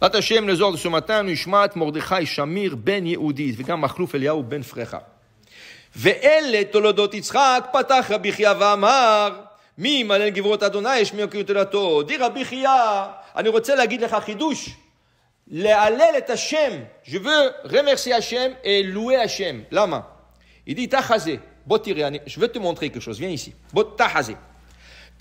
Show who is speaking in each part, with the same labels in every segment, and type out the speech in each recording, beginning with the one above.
Speaker 1: דת השם לזוהר לסומתם נשמעת מרדכי שמיר בן יהודית וגם מחלוף אליהו בן פרחה. ואלה תולדות יצחק פתח רבי חייא ואמר מי ימלל גברות אדוני יש מי כאילו תולדתו די רבי חייא אני רוצה להגיד לך חידוש להלל את השם je רמרסי השם אלוהי השם למה? ידי תחא זה, בוא תראה אני je veux te montrer quelque chose viens ici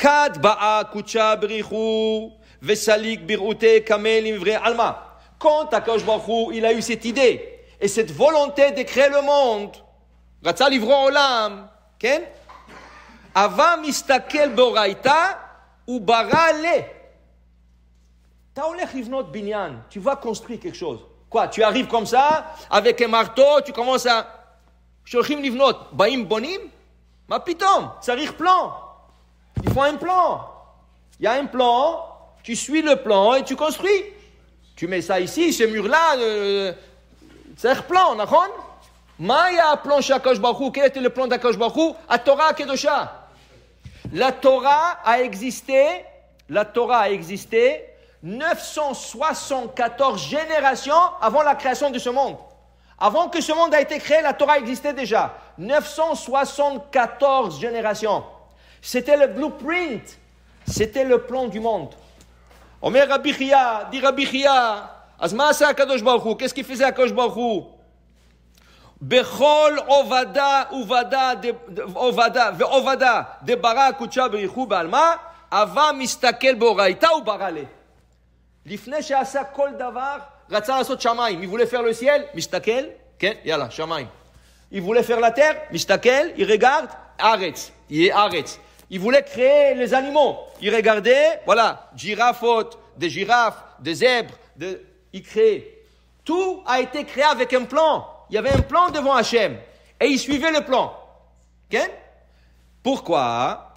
Speaker 1: בוא באה קודשה בריחו Vesalik birute kamel alma. Quand Akash Baruch il a eu cette idée et cette volonté de créer le monde, Boraita bara le. Ta tu vas construire quelque chose. Quoi, tu arrives comme ça, avec un marteau, tu commences à... Baim bonim, plan. Il faut un plan. Il y a un plan, tu suis le plan et tu construis. Tu mets ça ici, ce mur-là, euh, c'est un plan, d'accord Maya plan à Quel était le plan d'Akash À Torah Kedosha. La Torah a existé, la Torah a existé 974 générations avant la création de ce monde. Avant que ce monde ait été créé, la Torah existait déjà. 974 générations. C'était le blueprint, c'était le plan du monde. אומר רבי חייא, די רבי חייא, אז מה עשה הקדוש ברוך הוא? כסכיפי זה הקדוש ברוך הוא. בכל עובדה ועובדה, עובדה ועובדה דברא הקודשה בריחו בעלמא, הווה מסתכל באורייתא וברא ל... לפני שעשה כל דבר, רצה לעשות שמיים. יבולי פר לא סייל, מסתכל, כן, יאללה, שמיים. יבולי פר לטר, מסתכל, ירגרד, ארץ, יהיה ארץ. Il voulait créer les animaux. Il regardait, voilà, hautes, des girafes, des zèbres, de... il crée Tout a été créé avec un plan. Il y avait un plan devant Hachem. Et il suivait le plan. Pourquoi Pourquoi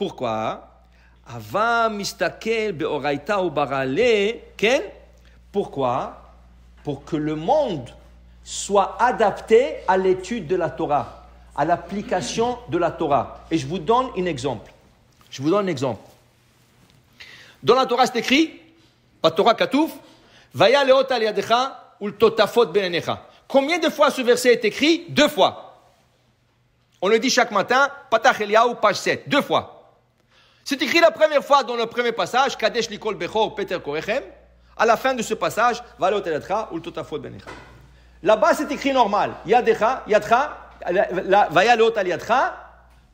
Speaker 1: pourquoi Pour que le monde soit adapté à l'étude de la Torah, à l'application de la Torah. Et je vous donne un exemple. Je vous donne un exemple. Dans la Torah, c'est écrit, la Torah Katouf, Vaya leot aliadecha ul totafot benenecha. Combien de fois ce verset est écrit Deux fois. On le dit chaque matin, Patach Eliaou, page 7, deux fois. C'est écrit la première fois dans le premier passage, Kadesh Likol bechor, Peter Korechem. À la fin de ce passage, Vaya leot ul totafot benenecha. Là-bas, c'est écrit normal. Yadecha, Yadcha, Vaya leot aliadecha,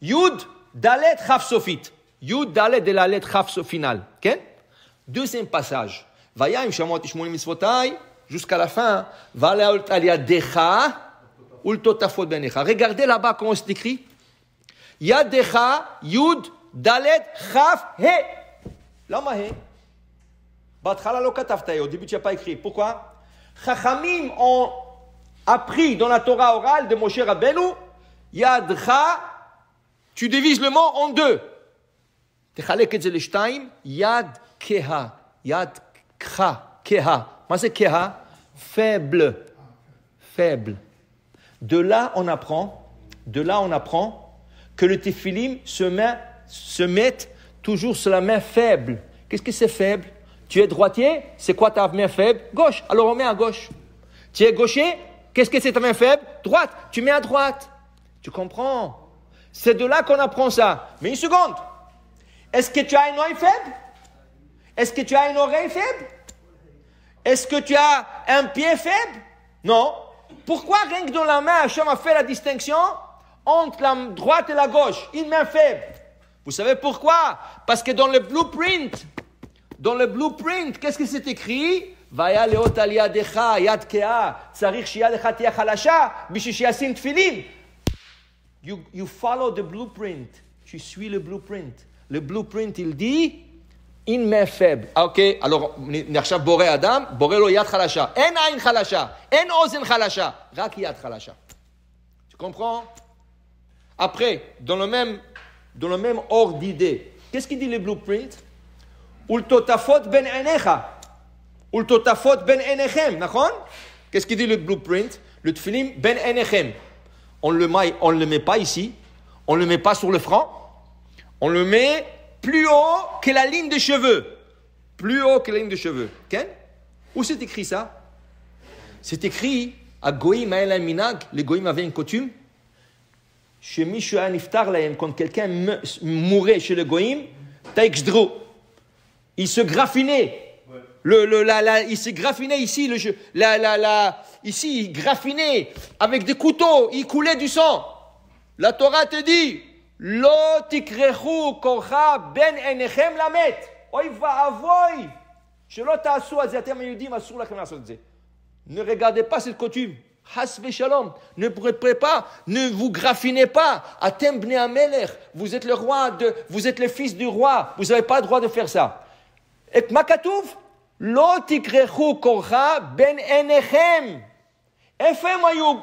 Speaker 1: Yud, Dalet, Chaf Sofit. Yud Dalet de la lettre Raf final. Okay? Deuxième passage. Vayam Shamot Ishmonim Misvotai, jusqu'à la fin. Vale yadecha Decha, Ultotafot Benecha. Regardez là-bas comment c'est écrit. Yadecha, Yud, Dalet, Chaf, He. Lama He. Batchala lo Au début, tu n'as pas écrit. Pourquoi Chachamim ont appris dans la Torah orale de Moshe Rabbeinu, Yadcha, tu divises le mot en deux keha? Faible. Faible. De là, on apprend, de là, on apprend que le téphilim se, met, toujours sur la main faible. Qu'est-ce que c'est faible Tu es droitier, c'est quoi ta main faible Gauche, alors on met à gauche. Tu es gaucher, qu'est-ce que c'est ta main faible Droite, tu mets à droite. Tu comprends C'est de là qu'on apprend ça. Mais une seconde, est-ce que tu as une oreille faible Est-ce que tu as une oreille faible Est-ce que tu as un pied faible Non. Pourquoi rien que dans la main, Hachem a fait la distinction entre la droite et la gauche Une main faible. Vous savez pourquoi Parce que dans le blueprint, dans le blueprint, qu'est-ce que c'est écrit you follow the blueprint. Tu suis le blueprint. Le blueprint, il dit In me faible. Ah, ok, alors, נחשב bore Adam, bore lo yad En En עין khalasha, En אוזן khalasha, Rak yad khalasha. Tu comprends Après, dans le même, dans le même ordre d'idée, qu'est-ce qu'il dit le blueprint ben enecha. Ulto tafot ben עיניכם, נכון? Qu'est-ce qu'il dit le blueprint Le tfilim ben enechem. On ne le, met pas ici, on ne le met pas sur le front, on le met plus haut que la ligne de cheveux. Plus haut que la ligne de cheveux. Où c'est écrit ça C'est écrit à Goïm Minag. Les Goïm avaient une coutume. Chez Michel Niftar, quand quelqu'un mourait chez le Goïm, il se graffinait. Le, la, la, il se graffinait ici, le, la, la, ici, il graffinait avec des couteaux, il coulait du sang. La Torah te dit, לא תכרחו כורחה ben עיניכם למת. אוי ואבוי שלא תעשו את זה, אתם היהודים, אסור לכם Ne regardez pas cette coutume. Ne préparez pas, ne vous graffinez pas. Atem bne amelech. Vous êtes le roi de, vous êtes le fils du roi. Vous n'avez pas le droit de faire ça. Et makatouf, lo tikrechu korcha ben enechem. Efem ayub.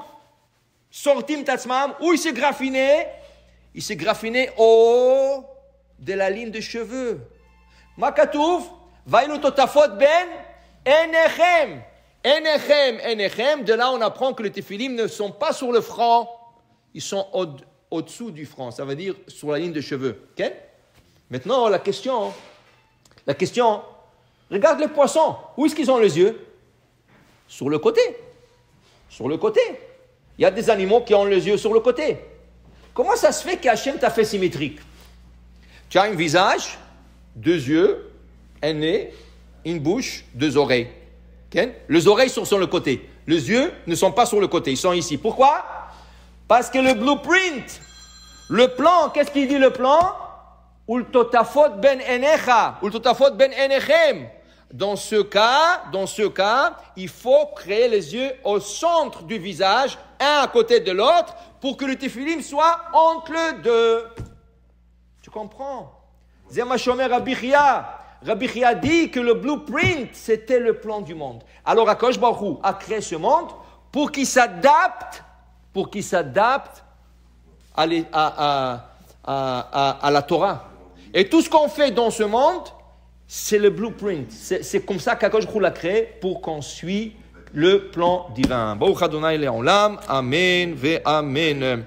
Speaker 1: Sortim tatsmam. ou il s'est graffiné, il s'est graffiné au de la ligne de cheveux. Makatouf, totafot ben enechem. Enechem, enechem. De là, on apprend que les téphilim ne sont pas sur le front, ils sont au-dessous du front, ça veut dire sur la ligne de cheveux. Maintenant, la question, la question, regarde les poissons, où est-ce qu'ils ont les yeux Sur le côté. Sur le côté. Il y a des animaux qui ont les yeux sur le côté. Comment ça se fait qu'Hachem t'a fait symétrique Tu as un visage, deux yeux, un nez, une bouche, deux oreilles. les oreilles sont sur le côté. Les yeux ne sont pas sur le côté, ils sont ici. Pourquoi Parce que le blueprint, le plan, qu'est-ce qu'il dit le plan Ultotafot ben enecha, ultotafot ben enechem. Dans ce cas, dans ce cas, il faut créer les yeux au centre du visage, un à côté de l'autre, pour que le Tiflim soit entre les deux. Tu comprends Zemashomer Rabbi dit que le blueprint, c'était le plan du monde. Alors Akosh Baruch a créé ce monde pour qu'il s'adapte, pour qu'il s'adapte à, à la Torah. Et tout ce qu'on fait dans ce monde, c'est le blueprint. C'est comme ça qu'Akosh l'a créé pour qu'on suit le plan divin. est en l'âme. Amen ve Amen.